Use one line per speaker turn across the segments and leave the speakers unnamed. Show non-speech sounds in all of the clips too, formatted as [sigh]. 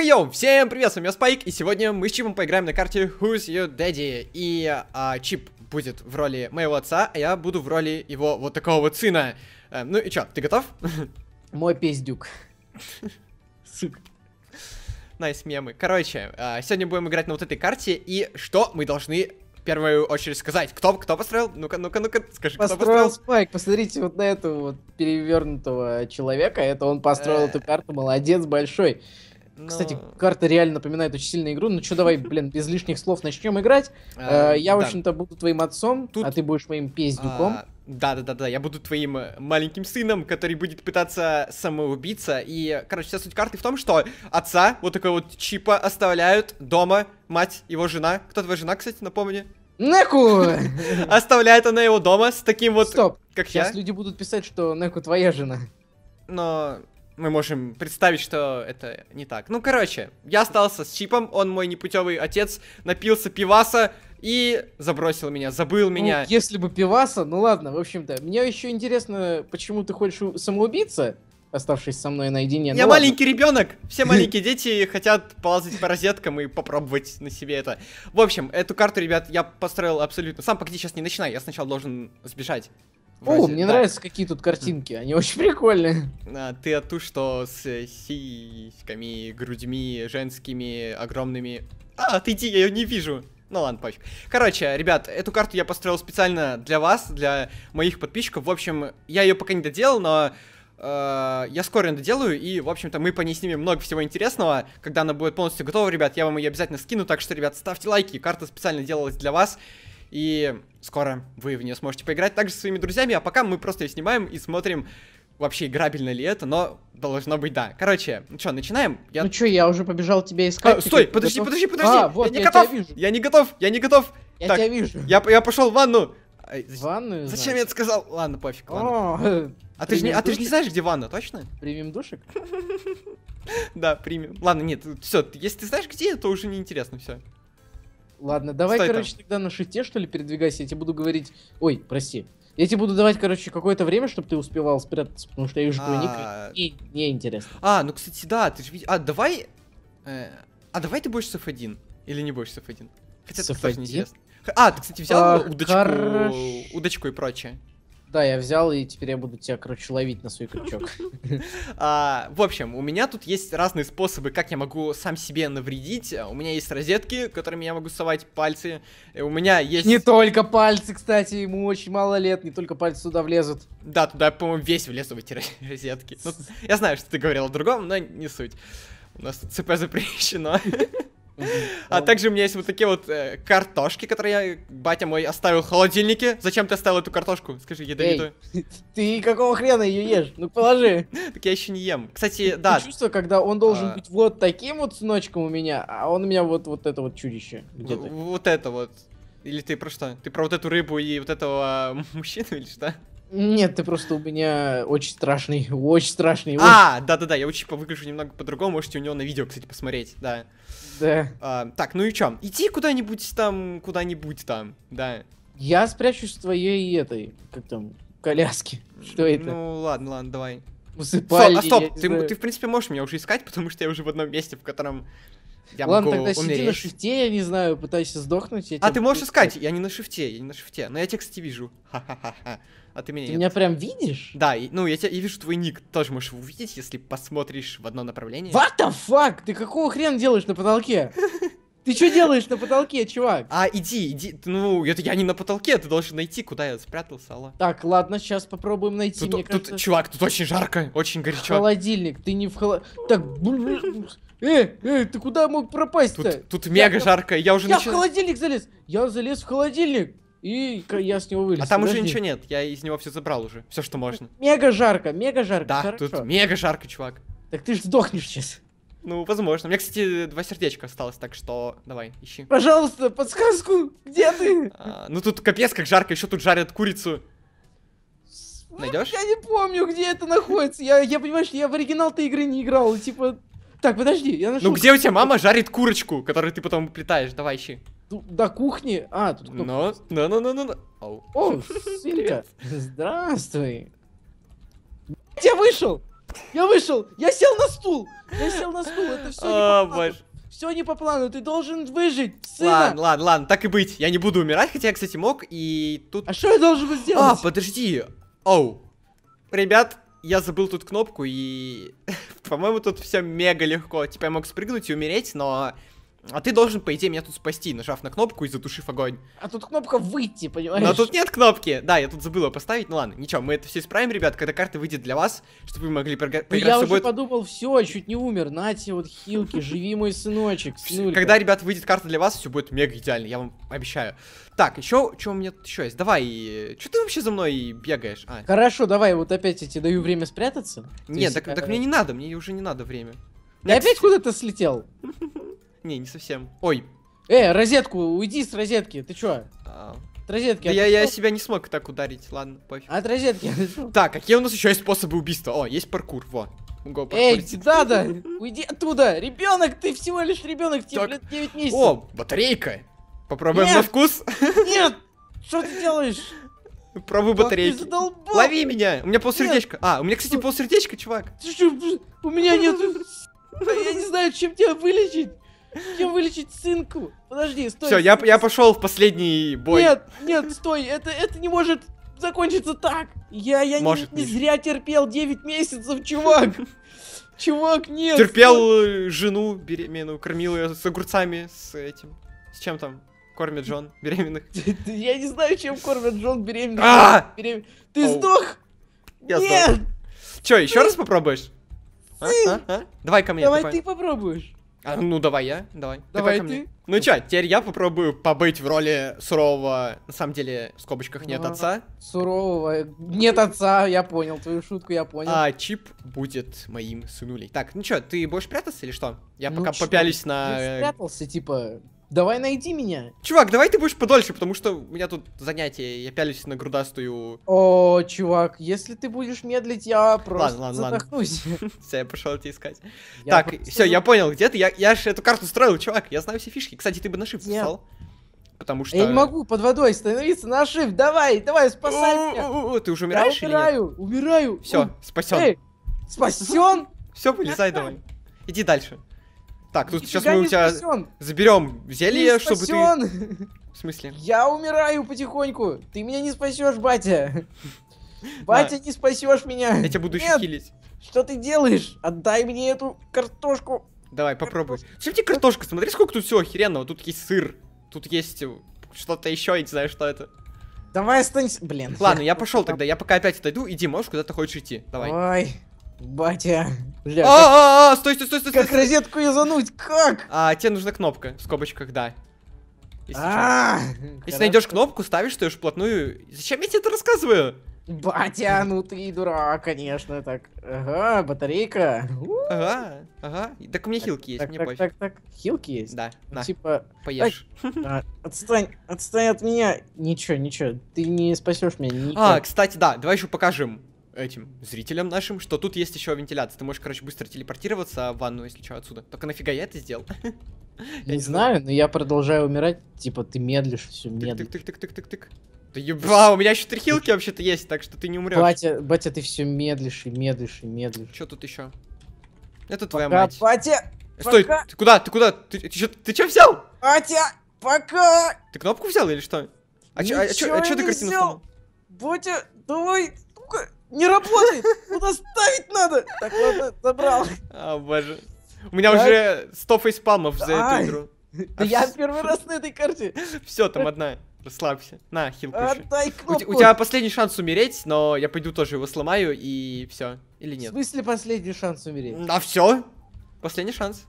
Хейоу, всем привет, с вами я Спайк, и сегодня мы с Чипом поиграем на карте Who's Your Daddy, и а, Чип будет в роли моего отца, а я буду в роли его вот такого вот сына. Э, ну и чё, ты готов? [laughs] Мой пиздюк.
[laughs] Сука.
Найс мемы. Короче, а, сегодня будем играть на вот этой карте, и что мы должны в первую очередь сказать? Кто, кто построил? Ну-ка, ну-ка, ну-ка, скажи, построил кто построил?
Спайк, посмотрите вот на этого вот перевернутого человека, это он построил э. эту карту, молодец большой. Но... Кстати, ну. карта реально напоминает очень сильную игру. Ну что, давай, [laughs] блин, без лишних слов начнем играть. Э, э, я, в общем-то, буду твоим отцом, а ты будешь моим пиздюком.
Да-да-да-да, я буду твоим э, маленьким сыном, который будет пытаться самоубиться. И, короче, вся суть карты в том, что отца, вот такой вот чипа, оставляют дома мать, его жена. Кто твоя жена, кстати, напомни? Неку! [laughs] Оставляет она его дома с таким вот... Стоп, как сейчас я.
люди будут писать, что
Неку твоя жена. Но мы можем представить, что это не так. Ну, короче, я остался с Чипом, он мой непутевый отец, напился пиваса и забросил меня, забыл ну, меня. Ну,
если бы пиваса, ну ладно, в общем-то. Мне еще интересно, почему ты хочешь самоубиться, оставшись со мной наедине. Я ну, маленький ладно. ребенок,
все [laughs] маленькие дети хотят полазать по розеткам и попробовать на себе это. В общем, эту карту, ребят, я построил абсолютно сам, погоди, сейчас не начинай, я сначала должен сбежать. Вроде, мне да. нравятся какие тут картинки,
они очень прикольные.
А, ты от ту, что с сиськами, грудьми, женскими, огромными... А, отойди, я ее не вижу. Ну ладно, пофиг. Короче, ребят, эту карту я построил специально для вас, для моих подписчиков. В общем, я ее пока не доделал, но э, я скоро ее доделаю. И, в общем-то, мы по ней снимем много всего интересного. Когда она будет полностью готова, ребят, я вам ее обязательно скину. Так что, ребят, ставьте лайки. Карта специально делалась для вас. И скоро вы в нее сможете поиграть также со своими друзьями, а пока мы просто ее снимаем и смотрим, вообще играбельно ли это, но должно быть да. Короче, ну что, начинаем? Я... Ну что, я
уже побежал тебя а, искать. А, стой, подожди, подожди, подожди, подожди, а, вот, я не я готов,
вижу. я не готов, я не готов. Я так, тебя вижу. Я, я пошел в ванну. А, в ванную? Зачем значит? я это сказал? Ладно, пофиг, ладно. О, а, ты же а ты же не знаешь, где ванна, точно? Примем душек?
[laughs]
Да, примем. Ладно, нет, все, если ты знаешь, где, то уже неинтересно, все.
Ладно, давай, Стой короче, там. тогда на шифте, что ли, передвигайся. Я тебе буду говорить... Ой, прости. Я тебе буду давать, короче, какое-то время, чтобы ты успевал
спрятаться, потому что я вижу твой ник, и а. мне интересно. А, ну, кстати, да, ты же видишь... А, давай... Э, а давай ты будешь с F1? Или не будешь с F1? Хотя это тоже неизвестно. А, ты, кстати, взял а, удочку, удочку и прочее. Да, я взял, и теперь я буду тебя, короче, ловить на свой крючок. [laughs] А, в общем, у меня тут есть разные способы, как я могу сам себе навредить. У меня есть розетки, которыми я могу совать пальцы. Э, у меня есть... Не только пальцы, кстати, ему очень мало лет, не только пальцы туда влезут. Да, туда, по-моему, весь влез в эти [laughs] розетки. Ну, [laughs] я знаю, что ты говорил о другом, но не суть. У нас тут ЦП запрещено. А также у меня есть вот такие вот э, картошки, которые батя мой оставил в холодильнике. Зачем ты оставил эту картошку? Скажи, ядовитую. [laughs] Ты какого
хрена ее ешь? Ну положи.
[laughs] Так я еще не ем. Кстати, да. Чувство,
когда он должен а. быть вот таким вот сыночком у меня, а он у меня вот вот это вот чудище. Вот это вот. Или ты
про что? Ты про вот эту рыбу и вот этого а, [laughs] мужчину или что?
Нет, ты просто у меня очень страшный, очень страшный. А,
да-да-да, я учипа выгляжу немного по-другому, можете у него на видео, кстати, посмотреть, да. Да. А, так, ну и чё, иди куда-нибудь там, куда-нибудь там, да. Я спрячусь в твоей этой, как там, коляске. Что это? Ну ладно, ладно, давай. Усыпальни, стоп, а стоп, ты, ты, ты в принципе можешь меня уже искать, [laughs] потому что я уже в одном месте, в котором я Ладно, могу тогда умереть. сиди на шифте, я не знаю, пытайся сдохнуть. а ты можешь искать? Я не на шифте, я не на шифте. Но я тебя, кстати, вижу. ха ха А ты меня Ты нет. меня прям видишь? Да, и, ну я тебя и вижу твой ник. Тоже можешь увидеть, если посмотришь в одно направление. What the fuck? Ты
какого хрена делаешь на потолке? [laughs] Ты что делаешь на потолке, чувак? А, иди, иди.
Ну, это я не на потолке, ты должен найти, куда я спрятался, алло.
Так, ладно, сейчас попробуем найти. Тут, мне тут кажется...
чувак, тут очень жарко, очень горячо.
Холодильник, ты не в холод... Так, Эй, эй, ты куда мог пропасть-то? Тут,
тут мега я, жарко, я уже Я начал... в
холодильник залез. Я залез в холодильник. И я с него вылез. А там Подожди. уже ничего
нет, я из него все забрал уже. Все, что можно. Мега жарко, мега жарко. Да, хорошо. тут мега жарко, чувак. Так ты ж сдохнешь сейчас. Ну, возможно. У меня, кстати, два сердечка осталось, так что давай, ищи.
Пожалуйста, подсказку, где ты?
А, ну тут капец, как жарко, еще тут жарят курицу. Найдешь?
Я не помню, где это находится. Я, я понимаешь, я в оригинал-то игры не играл. Типа, так, подожди, я нашел... Ну где у тебя мама
жарит курочку, которую ты потом плетаешь? Давай ищи. До кухни? А, тут кто? Ну, ну, ну, ну, ну. О, [laughs] Силька,
здравствуй. Я вышел! Я вышел! Я сел на стул! Я сел на стул, это все не а, по плану. Все не по плану, ты должен выжить,
сына! Ладно, ладно, ладно, так и быть. Я не буду умирать, хотя я, кстати, мог, и тут... А что я должен был сделать? А, подожди. Оу. Ребят, я забыл тут кнопку и... [laughs] По-моему, тут все мега легко. Типа я мог спрыгнуть и умереть, но а ты должен, по идее, меня тут спасти, нажав на кнопку и затушив огонь.
А тут кнопка выйти, понимаешь? Но тут
нет кнопки. Да, я тут забыла поставить. Ну ладно, ничего, мы это все исправим, ребят, когда карта выйдет для вас, чтобы вы могли поиграть ну, я с собой. уже подумал, все, чуть не умер. Нате, вот хилки, живи мой сыночек. Когда, ребят, выйдет карта для вас, все будет мега идеально, я вам обещаю. Так, еще, что у меня тут еще есть? Давай, что ты вообще за мной бегаешь? А.
Хорошо, давай, вот опять я тебе даю время спрятаться. Нет, так, так мне не
надо, мне уже не надо время.
Ты опять куда-то слетел?
[laughs] Не, не совсем. Ой. Э, розетку, уйди с розетки, ты чё? А... От розетки. Да я, я себя не смог так ударить, ладно, пофиг. От розетки. Так, какие у нас еще есть способы убийства? О, есть паркур, во. Го, Эй, надо! Уйди оттуда! Ребенок, ты всего лишь ребенок, тебе так... лет 9 месяцев. О, батарейка! Попробуем Нет! на вкус. Нет! Что ты делаешь? Пробуй батарейки. Лови меня! У меня полсердечка. Нет. А, у меня, кстати, полсердечка, чувак.
Ты что, у меня нет... [laughs] Я не знаю, чем тебя вылечить. Чем вылечить сынку? Подожди, стой. Все, я, я
пошел в последний бой. Нет,
нет, стой, это, это не может закончиться так. Я, я может, не, не зря терпел 9 месяцев, чувак. Чувак, нет. Терпел
э, жену беременную, кормил ее с огурцами, с этим. С чем там? Кормит Джон беременных. [laughs]
Я не знаю, чем кормит Джон беременных. А! Ты сдох?
Нет. сдох. Че, еще раз попробуешь? А? А? Давай ко мне. Давай ты попробуешь. А, ну, давай я, давай. Давай ты. ты. Ну чё, теперь я попробую побыть в роли сурового, на самом деле, в скобочках нет а, отца. Сурового, нет отца, я понял, твою шутку я понял. А чип будет моим сынулей. Так, ну чё, ты будешь прятаться или что? Я ну, пока чё? попялись ну на... Ты
спрятался, типа, Давай найди меня.
Чувак, давай ты будешь подольше, потому что у меня тут занятие, я пялюсь на грудастую.
О, чувак, если ты будешь медлить,
я просто ладно, ладно, задохнусь. Ладно. [laughs] Все, я пошел тебя искать. Я так, просто... все, я понял, где ты? Я, я же эту карту строил, чувак, я знаю все фишки. Кстати, ты бы на shift встал. Потому что... Я не могу под водой становиться на shift, давай, давай, спасай меня. Ты уже умираешь я умираю, умираю. Все, спасен. Эй, Спасен? Все, вылезай, давай. Иди дальше. Так, тут сейчас мы у тебя спасен. заберем зелье, не чтобы ты... [laughs] В смысле? Я
умираю потихоньку. Ты меня не спасешь, батя. [laughs] Батя, не спасешь меня. Я тебя
буду Нет. хилить. Что ты делаешь? Отдай мне эту картошку. Давай, попробуй. Чем тебе картошка? Смотри, сколько тут всего охеренного. Тут есть сыр. Тут есть э, что-то еще, я не знаю, что это. Давай останься. Блин. Ладно, я [laughs] пошел тогда. Я пока опять отойду. Иди, можешь куда то хочешь идти. Давай. Ой. Батя. Бля, а, -а, -а, -а стой, стой, стой, стой. Как стой, розетку язануть? Как? А, тебе нужна кнопка в скобочках, да. Если, а -а -а. Если найдешь кнопку, ставишь ее вплотную. Зачем я тебе это рассказываю?
Батя, ну ты дурак, конечно, так. Ага, батарейка. Ага, ага. Так у меня хилки есть, мне пофиг. Так, так, так. хилки есть? Да, ну, на. Типа... Поешь. Отстань, отстань от меня. Ничего, ничего, ты не спасешь меня. А,
кстати, да, давай еще покажем этим зрителям нашим, что тут есть еще вентиляция. Ты можешь, короче, быстро телепортироваться в ванну, если что, отсюда. Только нафига я это сделал? [laughs]
Я не знаю, но я продолжаю умирать. Типа, ты медлишь, все медлишь. Тык-тык-тык-тык-тык-тык.
Да еба, у меня еще три хилки вообще-то есть, так что ты не умрешь. Батя,
батя, ты все
медлишь и медлишь и медлишь. Что тут еще? Это твоя пока, мать. Батя! Стой, пока... ты куда? Ты куда? Ты, ты, ты, ты что взял?
Батя, пока!
Ты кнопку взял или что?
А что а, а, а, ты картину взял? Батя, давай, не работает! Куда ставить надо? Так, ладно, забрал.
А, боже. У меня уже 100 фейспалмов за эту игру. Да а я первый раз на этой карте. Все, там одна. Расслабься. На, хил Отдай кнопку. У, тебя последний шанс умереть, но я пойду тоже его сломаю и все. Или нет? В смысле последний шанс умереть? Да все? Последний шанс.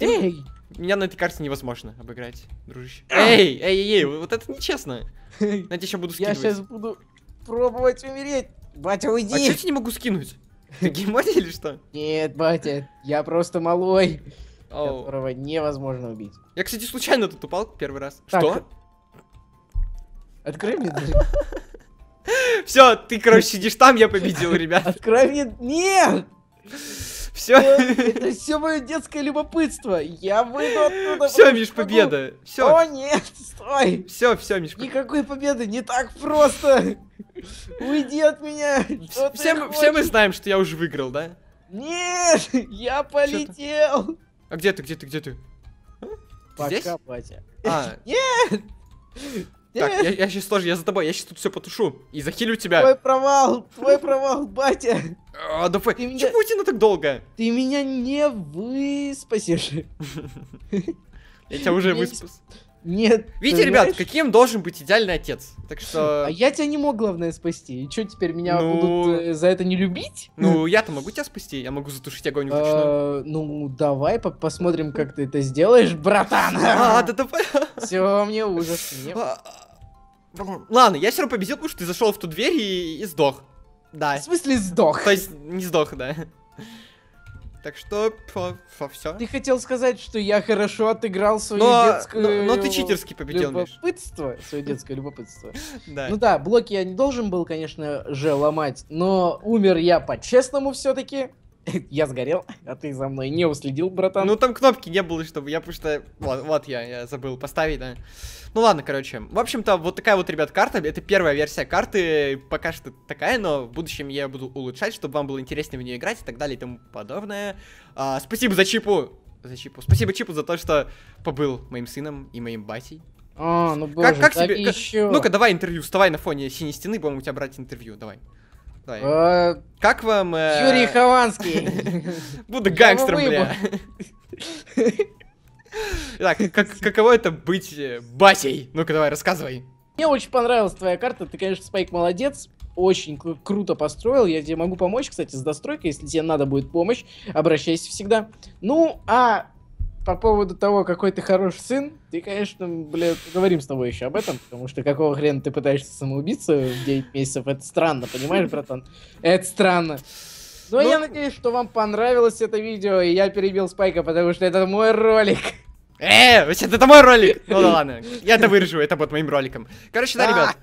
Эй! Меня на этой карте невозможно обыграть, дружище. А! Эй, эй, эй, вот это нечестно. [laughs] Надеюсь, я буду скидывать. Я сейчас
буду пробовать умереть. Батя, уйди! А что я не могу скинуть? Ты геморрой или что? Нет, батя, я просто малой, Оу.
которого невозможно убить. Я, кстати, случайно тут упал первый раз. Что? Открой мне дверь. [laughs] Все, ты, короче, сидишь там, я победил, ребят. Открой мне... Нет! Все. Это все мое детское любопытство. Я выйду оттуда. Все, Миш, ну, победа. Все. О, нет, стой. Все, все, Миш.
Никакой победы, не так просто. Уйди от меня! все, мы, знаем,
что я уже выиграл, да?
Нет! [laughs] Я полетел!
А где ты, где ты, где ты? А? Здесь? Батя. А.
[laughs] Нет!
Так, я, сейчас тоже, я за тобой, я сейчас тут все потушу и захилю тебя. Твой
провал,
твой провал, батя. А, давай, ты меня... так долго?
Ты меня не выспасешь. [laughs]
Я тебя уже выспас.
Нет. Видите, ребят,
каким должен быть идеальный отец. Так что... А я
тебя не мог, главное, спасти. И что, теперь меня ну... будут
э, за это не любить? Ну, я-то могу тебя спасти, я могу затушить огонь вручную.
А, ну, давай посмотрим, как ты это сделаешь, братан. [laughs] А, да
давай. Все, мне ужас. А, ладно, я все равно победил, потому что ты зашел в ту дверь и сдох. Да. В смысле сдох? То есть не сдох, да. Так что, фо, фо, все. Ты хотел сказать,
что я хорошо отыграл свою но, детскую... Но, но ты читерски победил, Любопытство, Миш. свое детское любопытство. [laughs] Да. Ну да, блоки я не должен был, конечно же, ломать, но умер я
по-честному все-таки. [laughs] Я сгорел, а ты за мной не уследил, братан. Ну там кнопки не было, чтобы я просто... Вот, вот я, я забыл поставить, да. Ну ладно, короче. В общем-то, вот такая вот, ребят, карта. Это первая версия карты. Пока что такая, но в будущем я буду улучшать, чтобы вам было интереснее в нее играть и так далее и тому подобное. А, спасибо за Чипу. За Чипу. Спасибо Чипу за то, что побыл моим сыном и моим батей.
А, ну боже, как, как тебе? Как... Ну-ка,
давай интервью. Вставай на фоне синей стены, будем у тебя брать интервью. Давай.
Э,
как вам... Э, Юрий Хованский. [laughs] Буду гангстером, бля. Так, как, каково это быть э, батей? Ну-ка давай, рассказывай.
Мне очень понравилась твоя карта, ты, конечно, Спайк молодец, очень круто построил, я тебе могу помочь, кстати, с достройкой, если тебе надо будет помощь, обращайся всегда. Ну, а по поводу того, какой ты хороший сын, ты, конечно, бля, поговорим с тобой еще об этом, потому что какого хрена ты пытаешься самоубиться в 9 месяцев, это странно, понимаешь, братан? Это странно. Но, Но ну, я надеюсь, что вам понравилось это видео, и я перебил Спайка, потому что это мой
ролик. Э, вообще, это мой ролик! Ну да ладно, я это вырежу, это будет моим роликом. Короче, да, а, ребят.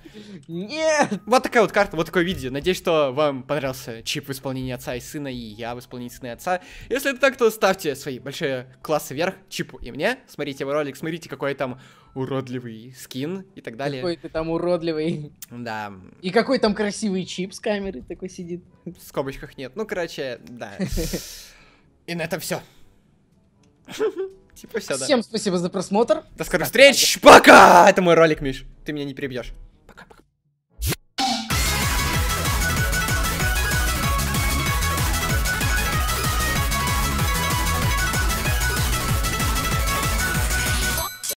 Нет! Вот такая вот карта, вот такое видео. Надеюсь, что вам понравился чип в исполнении отца и сына, и я в исполнении сына и отца. Если это так, то ставьте свои большие классы вверх чипу и мне. Смотрите его ролик, смотрите, какой там уродливый скин и так далее. Какой ты там уродливый. Да. И
какой там красивый чип с камеры такой сидит. В скобочках
нет. Ну, короче, да. [laughs] И на этом все.
Типа все, да. Всем спасибо за просмотр. До скорых встреч. Пока!
Это мой ролик, Миш. Ты меня не перебьешь.